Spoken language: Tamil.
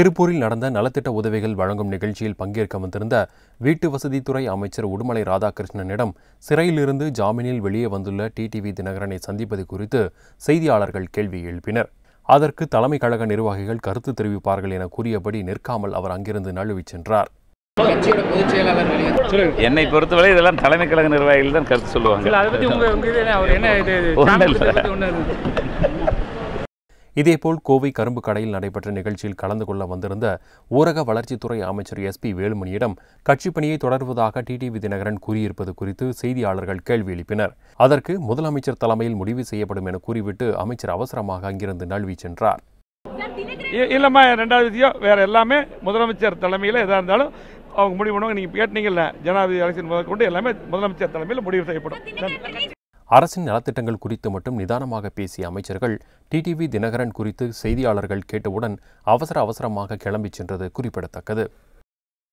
திருப்பூரில் நடந்த நலத்திட்ட உதவிகள் வழங்கும் நிகழ்ச்சியில் பங்கேற்க வந்திருந்த வீட்டு வசதித்துறை அமைச்சர் உடுமலை ராதாகிருஷ்ணனிடம் சிறையிலிருந்து ஜாமீனில் வெளியே வந்துள்ள டிடிவி தினகரனை சந்திப்பது குறித்து செய்தியாளர்கள் கேள்வி எழுப்பினர் அதற்கு தலைமை கழக நிர்வாகிகள் கருத்து தெரிவிப்பார்கள் என கூறியபடி நிற்காமல் அவர் அங்கிருந்து நழுவிச் சென்றார் என்னை பொறுத்தவரை இதெல்லாம் தலைமை கழக நிர்வாகிகள் தான் கருத்து சொல்லுவாங்க இதேபோல் கோவை கரும்பு கடையில் நடைபெற்ற நிகழ்ச்சியில் கலந்து கொள்ள வந்திருந்த ஊரக வளர்ச்சித்துறை அமைச்சர் எஸ் பி வேலுமணியிடம் கட்சிப் பணியை தொடர்வதாக டிடிவி தினகரன் கூறியிருப்பது குறித்து செய்தியாளர்கள் கேள்வி எழுப்பினர் அதற்கு முதலமைச்சர் தலைமையில் முடிவு செய்யப்படும் என கூறிவிட்டு அமைச்சர் அவசரமாக அங்கிருந்து நழுவி சென்றார் இல்லம்மா ரெண்டாவது விஷயம் வேற எல்லாமே முதலமைச்சர் தலைமையில் எதாக இருந்தாலும் அவங்க முடிவு பண்ணுவாங்க நீங்கள் கேட்டீங்கல்ல ஜனாதிபதி எலெக்ஷன் முதற்கொண்டு எல்லாமே முதலமைச்சர் தலைமையில் முடிவு செய்யப்படும் அரசின் நலத்திட்டங்கள் குறித்து மட்டும் நிதானமாக பேசிய அமைச்சர்கள் டிடிவி தினகரன் குறித்து செய்தியாளர்கள் கேட்டவுடன் அவசர அவசரமாக கிளம்பிச் சென்றது குறிப்பிடத்தக்கது